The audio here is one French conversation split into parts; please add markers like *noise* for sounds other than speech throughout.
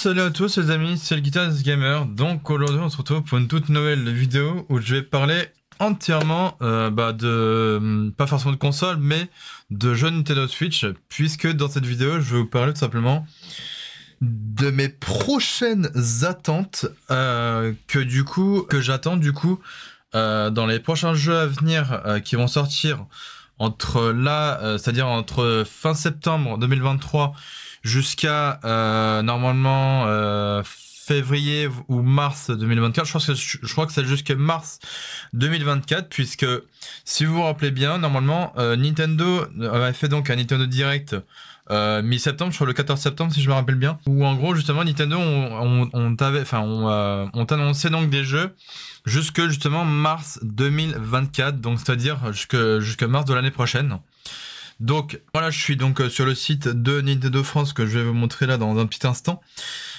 Salut à tous les amis, c'est le Guitarist Gamer. Donc aujourd'hui on se retrouve pour une toute nouvelle vidéo où je vais parler entièrement euh, bah, de, hum, pas forcément de console, mais de jeux Nintendo Switch, puisque dans cette vidéo je vais vous parler tout simplement de mes prochaines attentes euh, que du coup que j'attends du coup euh, dans les prochains jeux à venir qui vont sortir entre là, c'est-à-dire entre fin septembre 2023 jusqu'à euh, normalement euh, février ou mars 2024. Je crois que je crois que c'est jusqu'à mars 2024 puisque si vous vous rappelez bien, normalement euh, Nintendo avait fait donc un Nintendo Direct mi-septembre, sur le 14 septembre si je me rappelle bien, Ou en gros justement Nintendo on, on, enfin on, on t'annonçait donc des jeux jusque justement mars 2024, donc c'est-à-dire jusque jusqu'à mars de l'année prochaine. Donc voilà, je suis donc euh, sur le site de Nintendo France que je vais vous montrer là dans un petit instant.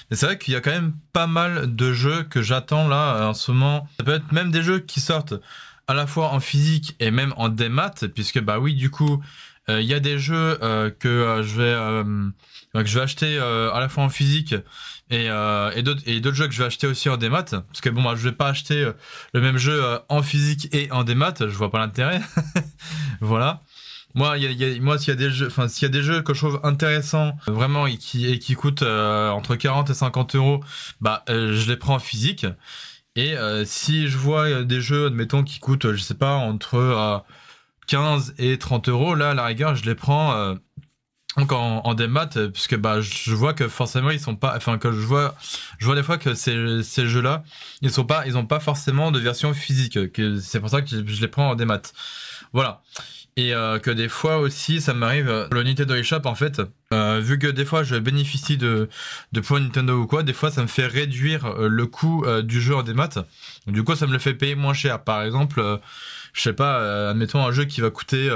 Et c'est vrai qu'il y a quand même pas mal de jeux que j'attends là euh, en ce moment. Ça peut être même des jeux qui sortent à la fois en physique et même en démat, puisque bah oui, du coup, euh, il y a des jeux que, je vais, je vais acheter à la fois en physique et, d'autres jeux que je vais acheter aussi en démat parce que bon moi je vais pas acheter le même jeu en physique et en démat je vois pas l'intérêt *laughs* voilà moi, moi, s'il y a des jeux, enfin, s'il y a des jeux que je trouve intéressants, vraiment, et qui, et qui coûtent euh, entre 40 et 50 euros, bah, euh, je les prends en physique. Et euh, si je vois des jeux, admettons, qui coûtent, je sais pas, entre 15 et 30 euros, là, à la rigueur, je les prends donc en, en démat, puisque bah je vois que forcément ils sont pas, enfin que je vois, je vois des fois que ces, ces jeux-là, ils sont pas, ils ont pas forcément de version physique. c'est pour ça que je, je les prends en démat. Voilà. Et euh, que des fois aussi, ça m'arrive, euh, l'unité de eShop, en fait, euh, vu que des fois je bénéficie de, points Nintendo ou quoi, des fois ça me fait réduire le coût du jeu en démat. Du coup, ça me le fait payer moins cher. Par exemple, je sais pas, admettons un jeu qui va coûter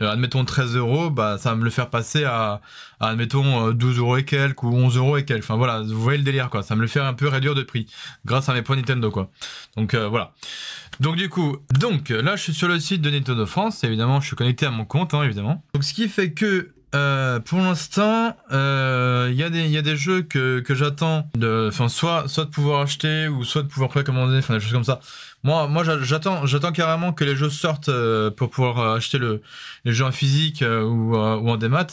euh, admettons 13 euros, bah, ça va me le faire passer à, admettons 12 euh, euros et quelques ou 11 euros et quelques. Enfin voilà, vous voyez le délire quoi. Ça me le fait un peu réduire de prix grâce à mes points Nintendo quoi. Donc euh, voilà. Donc du coup, donc là je suis sur le site de Nintendo France. Évidemment, je suis connecté à mon compte hein, évidemment. Donc ce qui fait que pour l'instant, il y, y, a des jeux que, j'attends, de, soit, soit de pouvoir acheter ou soit de pouvoir précommander, enfin des choses comme ça, moi, moi j'attends, j'attends carrément que les jeux sortent euh, pour pouvoir euh, acheter le, les jeux en physique euh, ou, ou en démat.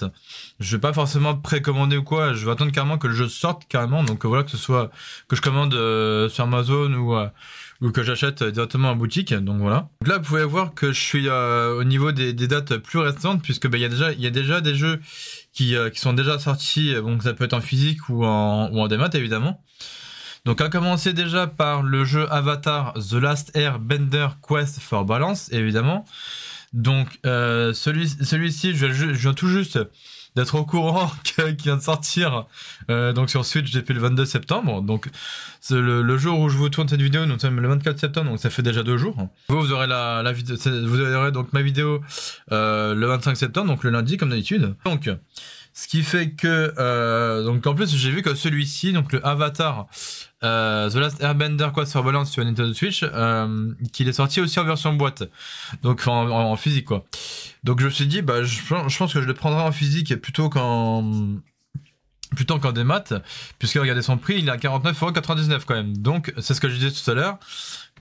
Je vais pas forcément précommander ou quoi. Je vais attendre carrément que le jeu sorte carrément. Donc voilà, que ce soit que je commande sur Amazon ou, ou que j'achète directement en boutique. Donc voilà. là, vous pouvez voir que je suis au niveau des, dates plus récentes puisque bah, il y a déjà, il y a déjà des jeux qui, qui sont déjà sortis. Donc ça peut être en physique ou en, ou en démat évidemment. Donc à commencer déjà par le jeu Avatar The Last Airbender Quest for Balance, évidemment. Donc euh, celui-ci, je, viens tout juste d'être au courant *laughs* qu'il vient de sortir euh, donc sur Switch depuis le 22 septembre. Donc le, le, jour où je vous tourne cette vidéo, nous sommes le 24 septembre, donc ça fait déjà deux jours. Vous, aurez la, vous aurez donc ma vidéo euh, le 25 septembre, donc le lundi comme d'habitude. Donc ce qui fait que, euh, donc en plus, j'ai vu que celui-ci, donc le Avatar euh, The Last Airbender quoi, sur Balance sur Nintendo Switch, euh, qu'il est sorti aussi en version boîte, donc en, physique quoi. Donc je me suis dit, bah, je, pense que je le prendrai en physique plutôt qu'en plutôt qu'en maths puisque regardez son prix, il est à 49,99€ quand même. Donc c'est ce que je disais tout à l'heure.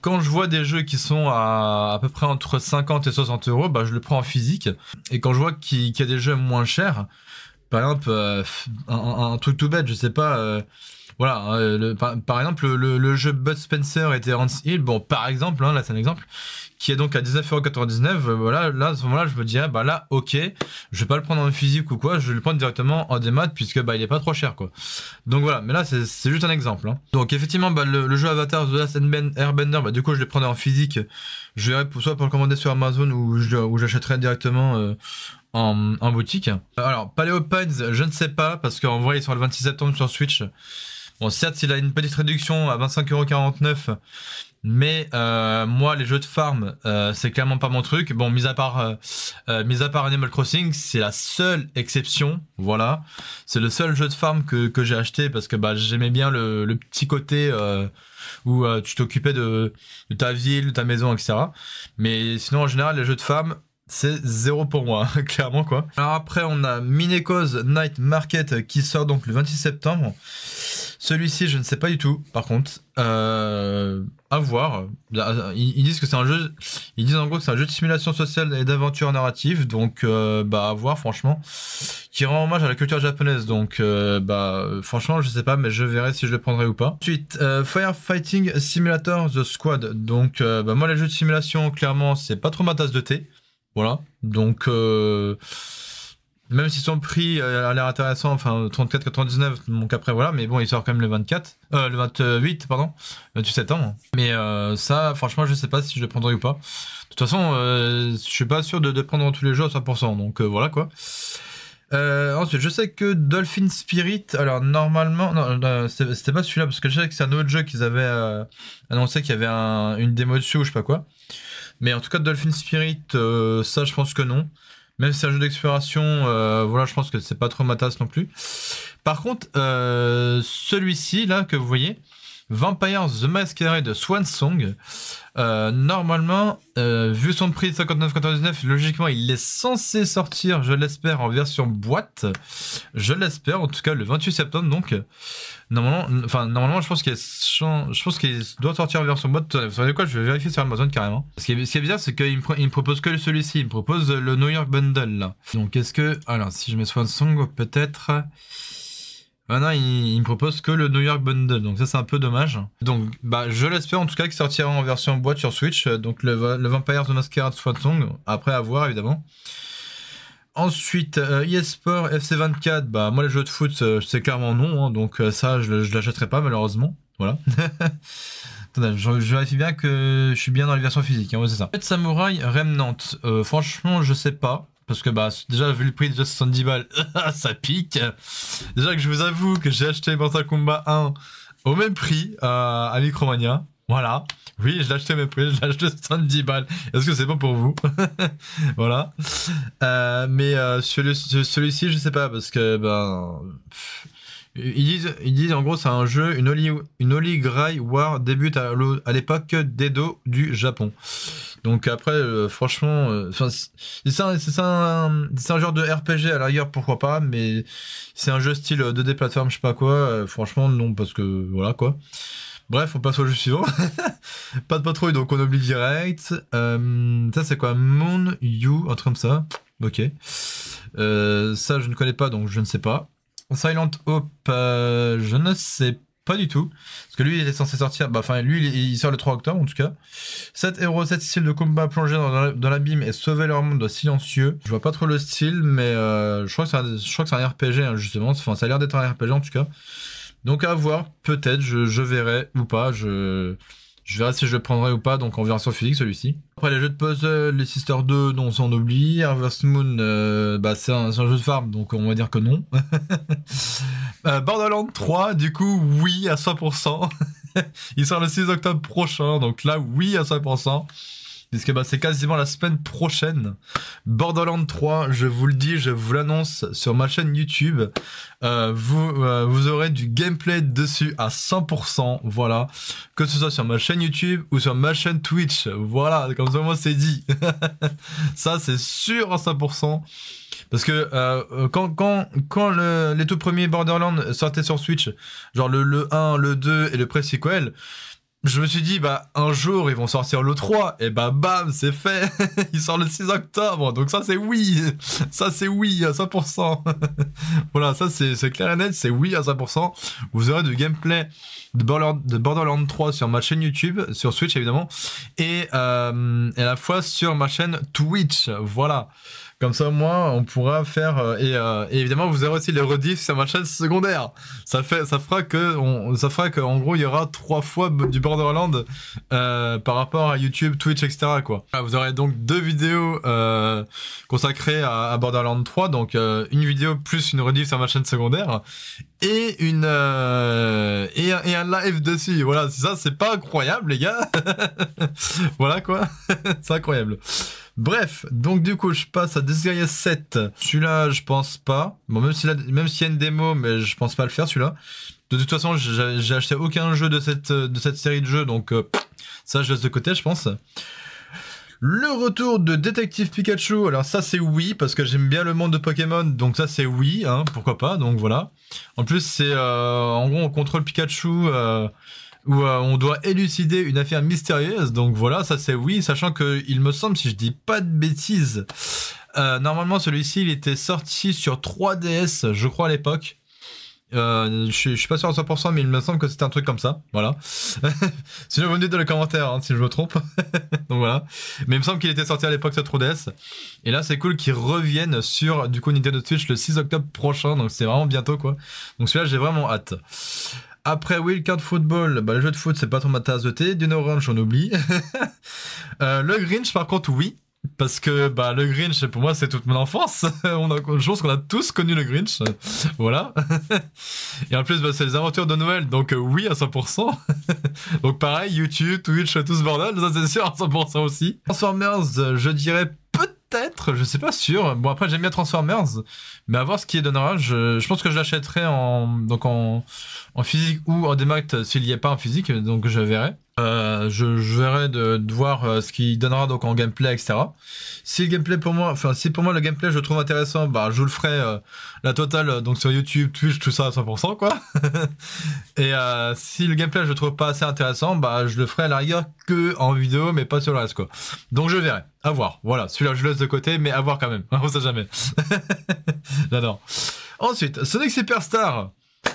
Quand je vois des jeux qui sont à à peu près entre 50 et 60 euros, bah, je le prends en physique. Et quand je vois qu'il y a des jeux moins chers, par exemple, euh, un, truc tout bête, je sais pas. Euh, voilà, euh, par, exemple, le, jeu Bud Spencer et Terence Hill, bon, par exemple, hein, là c'est un exemple, qui est donc à 19,99€, euh, voilà, là, à ce moment-là, je me dis, bah là, ok, je vais pas le prendre en physique ou quoi, je vais le prendre directement en démat, puisque, bah, il est pas trop cher, quoi. Donc voilà, mais là, c'est juste un exemple. Hein. Donc effectivement, bah, le, jeu Avatar The Last Airbender, bah, du coup, je le prendrai en physique, je vais pour, soit pour le commander sur Amazon ou j'achèterai directement euh, en, en, boutique. Alors, Pines je ne sais pas, parce qu'en vrai, ils sont le 26 septembre sur Switch. Bon, certes, il a une petite réduction à 25,49€, mais euh, moi, les jeux de farm, euh, c'est clairement pas mon truc. Bon, mis à part, euh, à part Animal Crossing, c'est la seule exception. Voilà, c'est le seul jeu de farm que, que j'ai acheté parce que bah, j'aimais bien le, le, petit côté où tu t'occupais de, de, ta ville, de ta maison, etc. Mais sinon, en général, les jeux de farm, c'est zéro pour moi, *laughs* clairement quoi. Alors après, on a Mineco's Night Market qui sort donc le 26 septembre. Celui-ci, je ne sais pas du tout, par contre. Euh, à voir. Euh, ils, disent que c'est un jeu. Ils disent en gros c'est un jeu de simulation sociale et d'aventure narrative. Donc, euh, bah, à voir, franchement. Qui rend hommage à la culture japonaise. Donc, bah, franchement, je ne sais pas, mais je verrai si je le prendrai ou pas. Ensuite, Firefighting Simulator The Squad. Donc, bah, moi, les jeux de simulation, clairement, c'est pas trop ma tasse de thé. Voilà. Donc, euh, même si son prix a l'air intéressant, enfin 34,99, donc après voilà, mais bon, il sort quand même le 24, euh, le 28, pardon, 27 euh, septembre. Mais ça, franchement, je sais pas si je le prendrai ou pas. De toute façon, je suis pas sûr de, de, prendre tous les jeux à 100%, donc voilà quoi. ensuite, je sais que Dolphin Spirit, alors normalement, non, c'était pas celui-là parce que je sais que c'est un autre jeu qu'ils avaient annoncé qu'il y avait une démo dessus ou je sais pas quoi. Mais en tout cas, Dolphin Spirit, euh, ça, je pense que non. Même si c'est un jeu d'exploration, euh, voilà, je pense que c'est pas trop ma tasse non plus. Par contre, euh, celui-ci, là, que vous voyez, Vampire The Masquerade Swan Song. Euh, normalement, euh, vu son prix de 59,99, logiquement, il est censé sortir, je l'espère, en version boîte. Je l'espère, en tout cas, le 28 septembre. Donc, normalement, enfin, normalement je pense qu'il je pense qu'il doit sortir en version boîte. Vous savez quoi Je vais vérifier sur Amazon carrément. Ce qui est, bizarre, c'est qu'il me, me, propose que celui-ci. Il me propose le New York Bundle Donc, est-ce que, alors, si je mets Swan Song, peut-être. Maintenant, il, il, me propose que le New York Bundle, donc ça c'est un peu dommage. Donc, bah, je l'espère en tout cas qu'il sortira en version boîte sur Switch, donc le, le Vampire the Masquerade soit Song, après à voir évidemment. Ensuite, eSport euh, e FC24, bah moi les jeux de foot, euh, c'est clairement non, hein. donc euh, ça je, ne l'achèterai pas malheureusement, voilà. *laughs* je, vérifie bien que je suis bien dans les versions physiques, hein, c'est ça. Samurai Remnant, franchement je sais pas, parce que bah déjà vu le prix déjà 70 balles, *laughs* ça pique. Déjà que je vous avoue que j'ai acheté Mortal Kombat 1 au même prix euh, à Micromania. Voilà. Oui, je l'ai acheté au même prix, *laughs* je l'ai acheté 70 balles. Est-ce que c'est bon pour vous *laughs* Voilà. Euh, mais euh, celui-ci, je je sais pas, parce que ben. Ils disent, ils disent en gros, c'est un jeu, une Oli, une War débute à l'époque d'Edo du Japon. Donc après, euh, franchement, euh, c'est un, un, genre de RPG à l'arrière, pourquoi pas, mais c'est un jeu style 2D euh, plateforme, je sais pas quoi. franchement, non, parce que voilà quoi. Bref, on passe au jeu suivant. *laughs* pas de patrouille, donc on oublie direct. ça, c'est quoi Moon You, un truc comme ça. Ok. ça, je ne connais pas, donc je ne sais pas. Silent Hope, euh, je ne sais pas du tout. Parce que lui, il est censé sortir. Bah, enfin, lui, il sort le 3 octobre en tout cas. 7 héros, 7 styles de combat plongés dans, l'abîme et sauver leur monde silencieux. Je vois pas trop le style, mais euh, je crois que c'est un, RPG hein, justement. Enfin, ça a l'air d'être un RPG en tout cas. Donc à voir, peut-être, je verrai ou pas. Je. Je verrai si je le prendrai ou pas, donc en version physique celui-ci. Après les jeux de puzzle, euh, les sisters 2, non, on s'en oublie. Harvest Moon, euh, bah, c'est un, jeu de farm, donc on va dire que non. *laughs* Euh, Borderlands 3, du coup, oui à 100%. *laughs* Il sort le 6 octobre prochain, donc là, oui à 100%. Parce bah, c'est quasiment la semaine prochaine. Borderlands 3, je vous le dis, je vous l'annonce sur ma chaîne YouTube. Euh, euh, vous, aurez du gameplay dessus à 100%. Voilà. Que ce soit sur ma chaîne YouTube ou sur ma chaîne Twitch. Voilà, comme ça, moi, c'est dit. *laughs* ça, c'est sûr à 100%. Parce que euh, quand, les tout premiers Borderlands sortaient sur Switch, genre le, 1, le 2 et le pré-sequel, je me suis dit, bah, un jour, ils vont sortir le 3, et bah, bam, c'est fait *laughs* Il sort le 6 octobre, donc ça, c'est oui Ça, c'est oui à 100% *laughs* Voilà, ça, c'est clair et net, c'est oui à 100%. Vous aurez du gameplay de, Border, de Borderlands 3 sur ma chaîne YouTube, sur Switch, évidemment, et, euh, et à la fois sur ma chaîne Twitch, voilà comme ça, au on pourra faire. Euh, euh, et, évidemment, vous aurez aussi les rediffs sur ma chaîne secondaire. Ça, fait, ça fera que, on, ça fera que, en gros, il y aura trois fois du Borderlands euh, par rapport à YouTube, Twitch, etc. Quoi. Ah, vous aurez donc deux vidéos euh, consacrées à, Borderlands 3. Donc, euh, une vidéo plus une rediff sur ma chaîne secondaire et une et, un, live dessus. Voilà, ça c'est pas incroyable les gars. *laughs* voilà quoi, *laughs* c'est incroyable. Bref, donc du coup, je passe à Disgaea 7. Celui-là, je pense pas. Bon, même s'il y a une démo, mais je pense pas le faire, celui-là. De toute façon, j'ai acheté aucun jeu de cette, de cette série de jeux, donc euh, ça, je laisse de côté, je pense. Le retour de Détective Pikachu, alors ça c'est oui, parce que j'aime bien le monde de Pokémon, donc ça c'est oui, hein, pourquoi pas, donc voilà. En plus c'est, euh, en gros on contrôle Pikachu, euh, où euh, on doit élucider une affaire mystérieuse. Donc voilà, ça c'est oui, sachant que il me semble, si je dis pas de bêtises, euh, normalement celui-ci il était sorti sur 3DS, je crois à l'époque. Euh, je, suis pas sûr à 100%, mais il me semble que c'était un truc comme ça. Voilà. *laughs* Sinon, vous me dites dans les commentaires hein, si je me trompe. *laughs* Donc voilà. Mais il me semble qu'il était sorti à l'époque sur 3DS. Et là, c'est cool qu'il revienne sur du coup Nintendo Switch le 6 octobre prochain. Donc c'est vraiment bientôt quoi. Donc celui-là, j'ai vraiment hâte. Après Wildcard Football, bah, le jeu de foot, c'est pas trop ma tasse de thé. Dino Ranch, on oublie. le *laughs* euh, Grinch, par contre, oui. Parce que bah, le Grinch, pour moi, c'est toute mon enfance. *laughs* on a, je pense qu'on a tous connu le Grinch. *laughs* voilà. Et en plus, bah, c'est les aventures de Noël. Donc, euh, oui, à 100%. donc, pareil, YouTube, Twitch, tout ce bordel. Ça, c'est sûr, à 100% aussi. Transformers, je dirais peut-être, je sais pas sûr. Bon après j'aime bien Transformers, mais à voir ce qui est donnera. Je, pense que je l'achèterai en donc en, physique ou en démarque s'il n'y a pas en physique, donc je verrai. Euh, je, verrai de, voir euh, ce qu'il donnera donc en gameplay, etc. Si le gameplay pour moi, enfin si pour moi le gameplay je le trouve intéressant, bah je le ferai euh, la totale donc sur YouTube, Twitch, tout ça à 100% quoi. *laughs* Et si le gameplay je le trouve pas assez intéressant, bah je le ferai à l'arrière que en vidéo, mais pas sur le reste Donc je verrai, à voir. Voilà, celui-là je le laisse de côté, mais à voir quand même. *laughs* On sait jamais. *laughs* J'adore. Ensuite, Sonic Superstar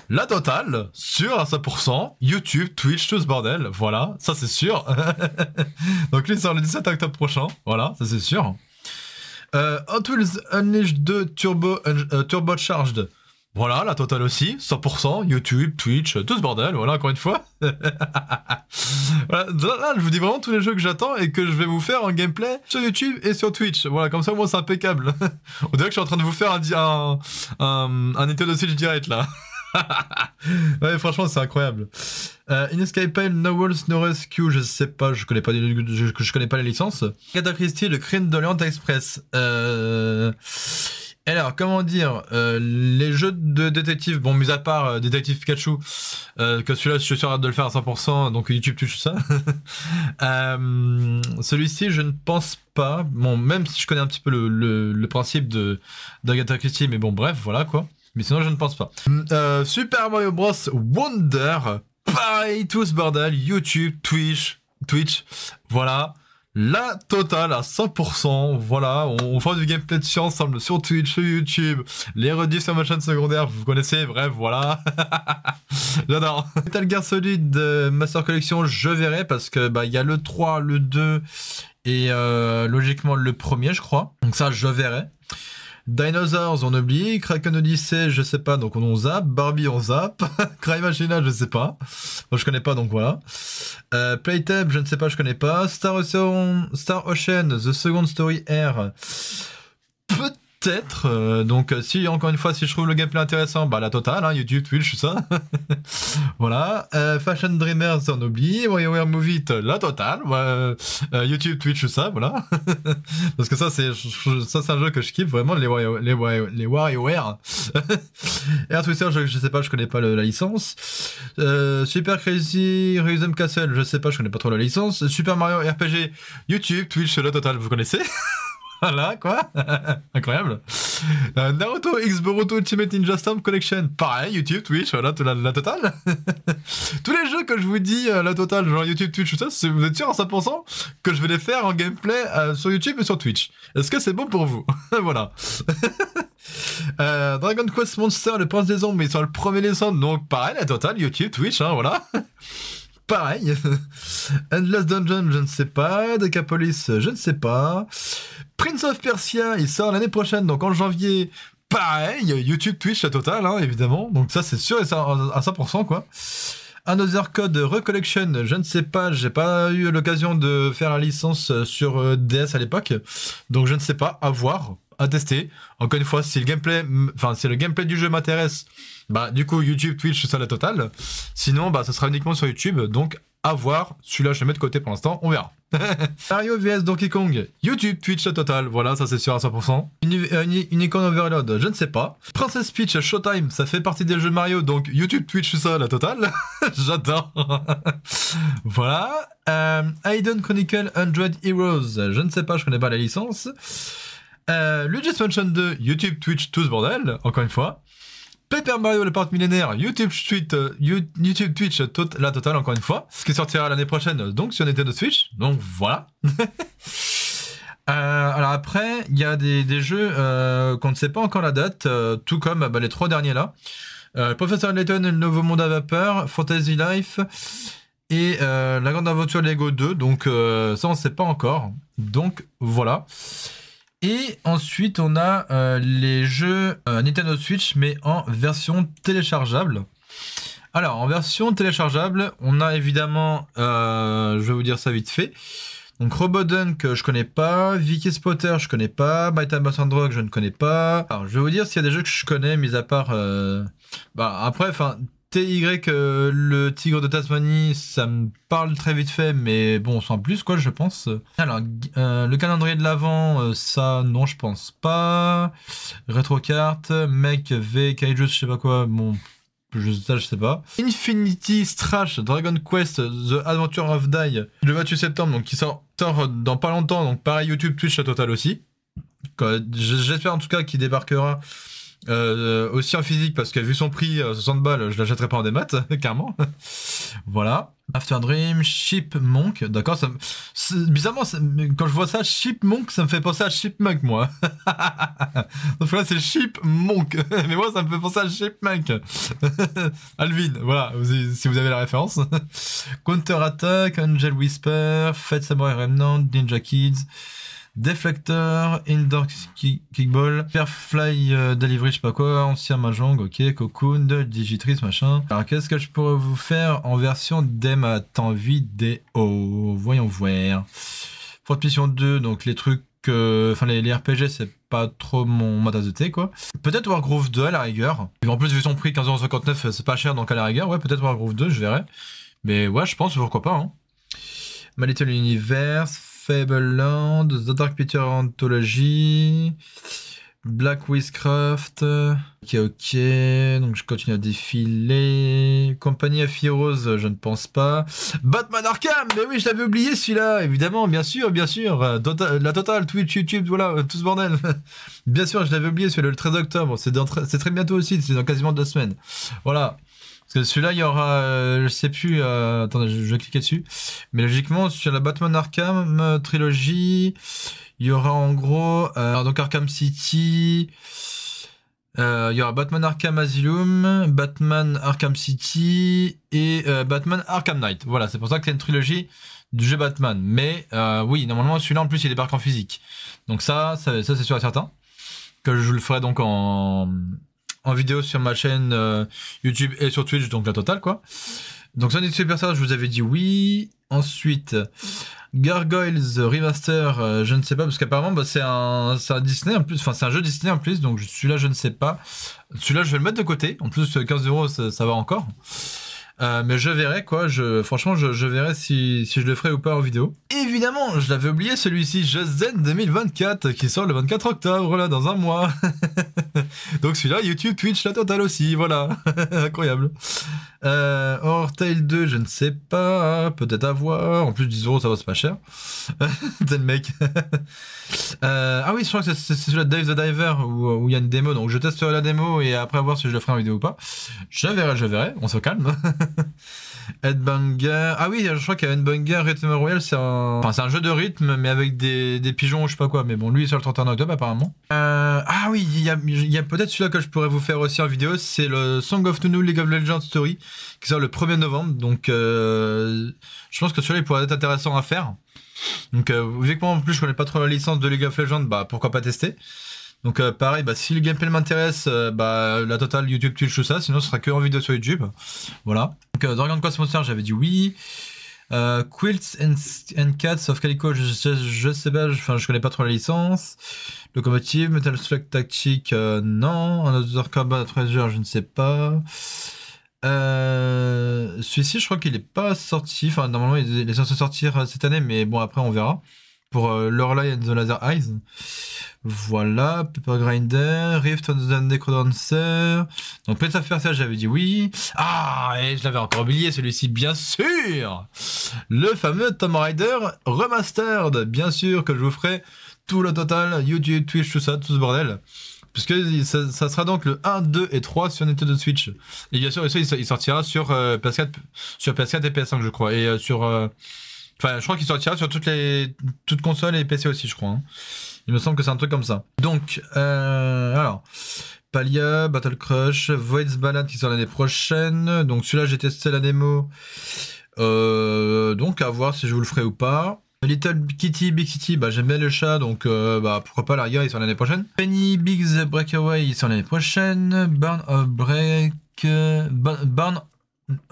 la totale, sur à 100%, YouTube, Twitch, tout ce bordel, voilà, ça c'est sûr. *laughs* Donc lui sort le 17 octobre prochain, voilà, ça c'est sûr. Euh, Hot Wheels Unleashed 2 euh, Turbo, Charged, voilà, la totale aussi, 100%, YouTube, Twitch, tout ce bordel, voilà, encore une fois. *laughs* je vous dis vraiment tous les jeux que j'attends et que je vais vous faire en gameplay sur YouTube et sur Twitch. Voilà, comme ça, moi, c'est impeccable. *laughs* On dirait que je suis en train de vous faire un, un, un, un de Switch direct, là. *laughs* ouais, franchement, c'est incroyable. Euh, Inescapable, No Walls, No Rescue, je sais pas, je connais pas, les, je, connais pas les licences. Agatha Christie, Le Crime de l'Orient Express. Euh, alors, comment dire, euh, les jeux de détective, bon, mis à part Détectives euh, Détective Pikachu, que celui-là, je suis sûr de le faire à 100%, donc YouTube touche *laughs* ça. Celui-ci, je ne pense pas, bon, même si je connais un petit peu le, principe de d'Agatha Christie, mais bon, bref, voilà quoi. Mais sinon, je ne pense pas. Mm, euh, Super Mario Bros. Wonder. Pareil, tout ce bordel. YouTube, Twitch, Twitch. Voilà. La totale à 100%, voilà, on, on du gameplay de science ensemble sur Twitch, sur YouTube, les rediffs sur ma chaîne secondaire, vous connaissez, bref, voilà. *laughs* J'adore. Metal Gear Solid euh, Master Collection, je verrai parce que bah, il y a le 3, le 2 et euh, logiquement le premier, je crois. Donc ça, je verrai. Dinosaurs, on oublie. Kraken Odyssey, je sais pas, donc on zappe. Barbie, on zappe. *laughs* Cry Machina, je sais pas. Moi, je connais pas, donc voilà. Euh, je ne sais pas, je connais pas. Star Ocean, Star Ocean The Second Story Air peut-être. Euh, donc, euh, si encore une fois, si je trouve le gameplay intéressant, bah la totale, hein, YouTube, Twitch, ça. *laughs* voilà. Euh, Fashion Dreamers, on oublie. WarioWare Movie, It, la totale. YouTube, Twitch, ça, voilà. *laughs* Parce que ça, c'est ça, c'est un jeu que je kiffe vraiment, les Warriors. Les, Air *laughs* Twister, je, sais pas, je connais pas la licence. Super Crazy Rhythm Castle, je sais pas, je connais pas trop la licence. Super Mario RPG, YouTube, Twitch, la totale, vous connaissez voilà, quoi. *laughs* Incroyable. Euh, Naruto X Boruto Ultimate Ninja Storm Collection. Pareil, YouTube, Twitch, voilà, la, totale. *laughs* Tous les jeux que je vous dis, euh, la totale, genre YouTube, Twitch, tout ça, vous êtes sûr en 100% que je vais les faire en gameplay euh, sur YouTube et sur Twitch. Est-ce que c'est bon pour vous *laughs* Voilà. Dragon Quest Monster, le prince des ombres, mais sur le premier des donc pareil, la totale, YouTube, Twitch, hein, voilà pareil. *laughs* Endless Dungeon, je ne sais pas. Decapolis, je ne sais pas. Prince of Persia, il sort l'année prochaine, donc en janvier. Pareil, YouTube, Twitch, la totale, hein, évidemment. Donc ça, c'est sûr et ça, à 100%, quoi. Another Code Recollection, je ne sais pas, j'ai pas eu l'occasion de faire la licence sur euh, DS à l'époque, donc je ne sais pas, à voir à tester. Encore une fois, si le gameplay, enfin, si le gameplay du jeu m'intéresse, bah, du coup, YouTube, Twitch, ça la totale. Sinon, bah, ça sera uniquement sur YouTube. Donc, à voir. Celui-là, je le mets de côté pour l'instant. On verra. *laughs* Mario vs Donkey Kong, YouTube, Twitch, la totale, voilà, ça c'est sûr à 100%. Euh, Unicorn Overload, je ne sais pas. Princess Peach, Showtime, ça fait partie des jeux Mario, donc YouTube, Twitch, ça, la totale. *laughs* J'adore. *laughs* voilà. Euh, Aiden Chronicle 100 Heroes, je ne sais pas, je connais pas la licence. Euh, Mansion 2, YouTube, Twitch, tout ce bordel, encore une fois. Paper Mario, le porte millénaire, YouTube, Twitch, euh, YouTube, Twitch, la totale, encore une fois. Ce qui sortira l'année prochaine, donc on était de Switch. Donc voilà. *laughs* Euh, alors après, il y a des, jeux euh, qu'on ne sait pas encore la date, euh, tout comme bah, les trois derniers là. Professeur Layton et le Nouveau Monde à Vapeur, Fantasy Life et La Grande Aventure Lego 2. Donc ça, on ne sait pas encore. Donc voilà. Et ensuite, on a euh, les jeux euh, Nintendo Switch, mais en version téléchargeable. Alors, en version téléchargeable, on a évidemment, euh, je vais vous dire ça vite fait. Donc, Robot que je connais pas, Vicky Spotter, je connais pas, My Time and je ne connais pas. Alors, je vais vous dire s'il y a des jeux que je connais, mis à part. Bah, après, enfin, TY, euh, le tigre de Tasmanie, ça me parle très vite fait, mais bon, sans plus, quoi, je pense. Alors, euh, le calendrier de l'avant, euh, ça, non, je pense pas. RetroCart, mec, V, Kaiju, je sais pas quoi, bon, je, ça, je sais pas. Infinity Strash, Dragon Quest, The Adventure of Die, le 28 septembre, donc qui sort, dans pas longtemps, donc pareil, YouTube, Twitch, à Total aussi. J'espère en tout cas qu'il débarquera euh, aussi en physique parce que vu son prix, 60 balles, je l'achèterai pas en démat, *laughs* clairement. *laughs* voilà. After Dream, Ship Monk... d'accord, ça bizarrement quand je vois ça, Ship Monk, ça me fait penser à Monk, moi. Donc *laughs* là c'est Ship Monk, mais moi ça me fait penser à Monk Alvin, voilà, si vous avez la référence. Counter Attack, Angel Whisper, Fate Samurai Remnant, Ninja Kids. Deflector, Indoor Kickball, Fairfly euh, Delivery, je sais pas quoi, Ancien Mahjong, ok, Cocoon, digitrice, machin. Alors qu'est-ce que je pourrais vous faire en version dem à temps vidéo Voyons voir. Protection Mission 2, donc les trucs euh, enfin les, RPG c'est pas trop mon matas de thé quoi. Peut-être Wargroove 2 à la rigueur. En plus vu son prix 15,59€ euh, c'est pas cher donc à la rigueur ouais peut-être Wargroove 2 je verrai. Mais ouais je pense pourquoi pas. Hein. My Little Universe, Fableland, The Dark Picture Anthology, Black Witchcraft. Ok, ok. Donc je continue à défiler. Compagnie of Heroes, je ne pense pas. Batman Arkham Mais oui, je l'avais oublié celui-là Évidemment, bien sûr, bien sûr. Tota-, la totale, Twitch, YouTube, voilà, euh, tout ce bordel. *laughs* bien sûr, je l'avais oublié celui-là le 13 octobre. C'est très bientôt aussi, c'est dans quasiment deux semaines. Voilà. Parce que celui-là, il y aura. Euh, je sais plus. Euh, attendez, je, vais cliquer dessus. Mais logiquement, sur la Batman Arkham euh, trilogie, il y aura en gros. Euh, donc Arkham City. il y aura Batman Arkham Asylum, Batman Arkham City et Batman Arkham Knight. Voilà, c'est pour ça que c'est une trilogie du jeu Batman. Mais oui, normalement, celui-là en plus, il débarque en physique. Donc ça, ça, ça c'est sûr et certain. Que je le ferai donc en, en vidéo sur ma chaîne euh, YouTube et sur Twitch, donc la totale quoi. Donc ça super ça, je vous avais dit oui. Ensuite, Gargoyles Remaster, euh, je ne sais pas, parce qu'apparemment bah, c'est un, Disney en plus, enfin c'est un jeu Disney en plus, donc celui-là je ne sais pas. Celui-là je vais le mettre de côté, en plus 15 euh, euros ça va encore. Euh, mais je verrai quoi, je, franchement je, verrai si, si, je le ferai ou pas en vidéo. Évidemment, je l'avais oublié celui-ci, Just Zen 2024, qui sort le 24 octobre, là, dans un mois. *laughs* Donc celui-là, YouTube, Twitch, la totale aussi, voilà. *laughs* Incroyable. Euh, Or Tail 2, je ne sais pas, peut-être avoir. En plus, 10 euros, ça va, c'est pas cher. Zen *laughs* mec. Euh, ah oui, je crois que c'est celui-là Dave the Diver, où il y a une démo, donc je testerai la démo et après voir si je le ferai en vidéo ou pas. Je verrai, je verrai, on se calme. Headbanger. *laughs* Ah oui, je crois qu'il y a Headbanger Rhythm Royal, c'est un... c'est un jeu de rythme, mais avec des, pigeons ou je sais pas quoi. Mais bon, lui, il sort le 31 octobre apparemment. Euh, ah oui, il y a, peut-être celui-là que je pourrais vous faire aussi en vidéo. C'est le Song of Nunu League of Legends Story, qui sort le 1er novembre. Donc, euh, je pense que celui-là, il pourrait être intéressant à faire. Donc, euh, vu que moi, en plus, je connais pas trop la licence de League of Legends, bah, pourquoi pas tester donc euh, pareil, bah, si le gameplay m'intéresse, euh, bah, la totale YouTube le tout ça, sinon ce sera que en vidéo sur YouTube. Voilà. Donc euh, Dragon Quest Monster, j'avais dit oui. Quilts and, Cats of Calico, je, sais pas, enfin je, connais pas trop la licence. Locomotive, Metal Slug Tactique, non. Another Combat Treasure, je ne sais pas. Celui-ci, je crois qu'il est pas sorti. Enfin, normalement, il est censé sortir cette année, mais bon, après, on verra pour euh, and the Laser Eyes. Voilà, Paper Grinder, Rift of the Necrodancer. Donc Prince faire ça, j'avais dit oui. Ah, et je l'avais encore oublié celui-ci, bien sûr Le fameux Tomb Raider Remastered, bien sûr que je vous ferai tout le total, YouTube, Twitch, tout ça, tout ce bordel. Puisque ça, ça sera donc le 1, 2 et 3 sur Nintendo Switch. Et bien sûr, il sortira sur, euh, PS4, sur PS4 et PS5, je crois. Et euh, sur... Euh, Enfin, je crois qu'il sortira sur toutes les toutes consoles et PC aussi, je crois. Hein. Il me semble que c'est un truc comme ça. Donc, euh, alors, Palia, Battle Crush, Void's Ballad qui sort l'année prochaine. Donc celui-là, j'ai testé la démo. Euh, donc à voir si je vous le ferai ou pas. Little Kitty, Big City, bah, j'aime bien le chat, donc euh, bah, pourquoi pas rigueur, ils sort l'année prochaine. Penny Big's Breakaway, il sort l'année prochaine. Burn of Break... Burn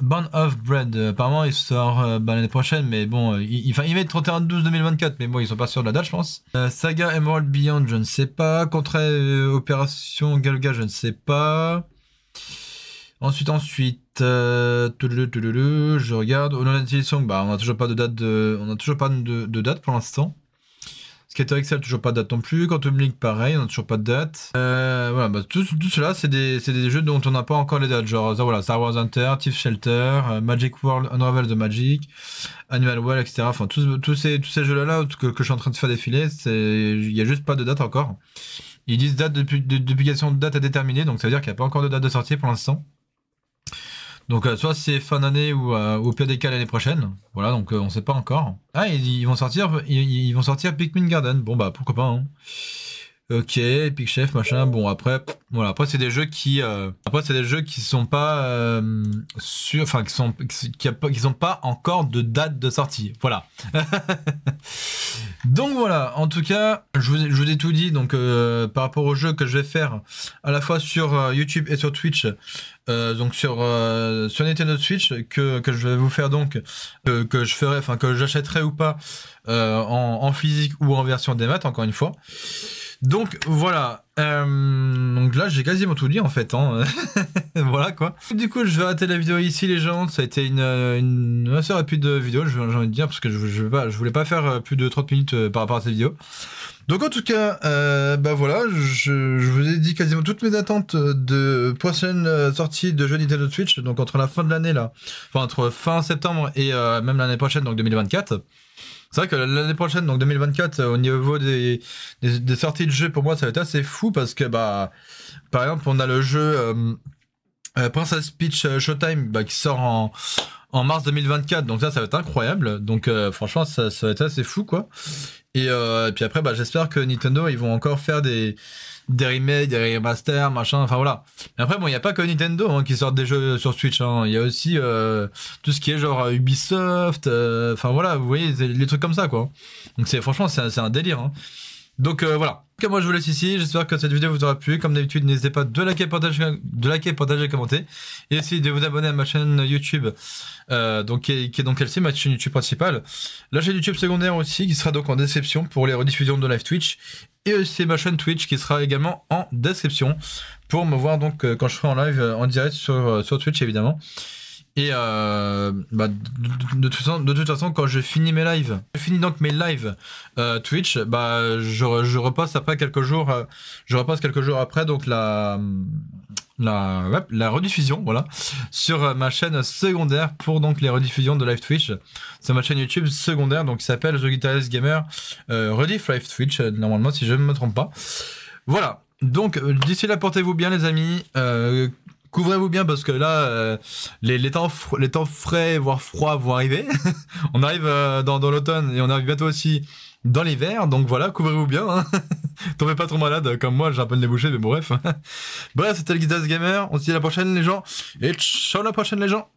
Band of Bread, euh, apparemment il sort euh, bah, l'année prochaine, mais bon, euh, il, va être 31-12-2024, mais bon, ils sont pas sûrs de la date, je pense. saga Emerald Beyond, je ne sais pas. Contraire Opération Galga, je ne sais pas. Ensuite, ensuite, je regarde. Bah, on n'a toujours pas de date, on a toujours pas de, de date pour l'instant. Skater XL, toujours pas de date non plus. Quantum Link, pareil, on n'a toujours pas de date. Euh, voilà, bah, tout, cela, c'est des, des, jeux dont on n'a pas encore les dates. Genre, voilà, Star Wars Hunter, Thief Shelter, euh, Magic World, Unravel the Magic, Annual World, etc. Enfin, tous, tous ces, tous ces jeux-là là, que, que, je suis en train de faire défiler, il n'y a juste pas de date encore. Ils disent date de, de, de publication de date à déterminer, donc ça veut dire qu'il n'y a pas encore de date de sortie pour l'instant. Donc euh, soit c'est fin d'année ou au euh, pire des cas l'année prochaine. Voilà, donc euh, on sait pas encore. Ah, ils, vont sortir, ils, vont sortir Pikmin Garden. Bon bah pourquoi pas. Hein. Ok, Epic Chef, machin. Bon après, voilà, après c'est des jeux qui, après c'est des jeux qui sont pas sur, enfin qui sont, qui, pas encore de date de sortie. Voilà. *laughs* donc voilà. En tout cas, je vous, je vous ai tout dit. Donc par rapport aux jeux que je vais faire à la fois sur YouTube et sur Twitch. Euh, donc euh, sur Nintendo Switch que, je vais vous faire donc que, je ferai enfin que j'achèterai ou pas euh, en, physique ou en version des maths encore une fois. Donc voilà. donc là j'ai quasiment tout dit en fait. Hein. *laughs* voilà quoi. Du coup je vais arrêter la vidéo ici les gens. Ça a été une, une assez rapide vidéo j'ai envie de dire parce que je, je, je voulais pas faire plus de 30 minutes par rapport à cette vidéo. Donc en tout cas, euh, bah voilà, je, vous ai dit quasiment toutes mes attentes de prochaine euh, sortie de jeux Nintendo Switch, donc entre la fin de l'année là, enfin entre fin septembre et euh, même l'année prochaine, donc 2024. C'est vrai que l'année prochaine, donc 2024, au niveau des, sorties de jeux, pour moi, ça va être assez fou parce que, bah, par exemple, on a le jeu Princess Peach Showtime bah, qui sort en, en mars 2024. Donc ça, ça va être incroyable. Donc euh, franchement, ça, ça, va être assez fou, quoi. Euh, et, puis après, bah, j'espère que Nintendo, ils vont encore faire des, des remakes, des remasters, machin. Enfin voilà. Mais après, bon, il n'y a pas que Nintendo hein, qui sortent des jeux sur Switch. Hein. Il y a aussi euh, tout ce qui est genre Ubisoft. Enfin voilà, vous voyez, les trucs comme ça, quoi. Donc c'est franchement, c'est un délire. Hein. Donc euh, voilà. comme moi je vous laisse ici. J'espère que cette vidéo vous aura plu. Comme d'habitude, n'hésitez pas de liker, partager, de liker, partager, commenter. Et aussi de vous abonner à ma chaîne YouTube, euh, donc, qui, est, donc celle ma chaîne YouTube principale. La chaîne YouTube secondaire aussi, qui sera donc en description pour les rediffusions de live Twitch. Et aussi ma chaîne Twitch, qui sera également en description pour me voir donc euh, quand je serai en live, en direct sur, sur Twitch évidemment. Et euh, bah, de, de, toute, de, toute façon, quand je finis mes lives, je finis donc mes lives euh, Twitch, bah, je, je, repasse après quelques jours, euh, je repasse quelques jours après donc la, la, la rediffusion, voilà, sur ma chaîne secondaire pour donc les rediffusions de live Twitch. C'est ma chaîne YouTube secondaire, donc qui s'appelle The Guitarist Gamer Rediff Live Twitch, normalement si je ne me trompe pas. Voilà. Donc d'ici là, portez-vous bien les amis couvrez-vous bien parce que là, euh, les, temps les temps frais, voire froids vont arriver. *laughs* on arrive euh, dans, l'automne et on arrive bientôt aussi dans l'hiver. Donc voilà, couvrez-vous bien. Hein. *laughs* Tombez pas trop malade comme moi, j'ai un peu de débouché, mais bon, bref. *laughs* bref, c'était le Guitas Gamer. On se dit à la prochaine, les gens. Et ciao la prochaine, les gens.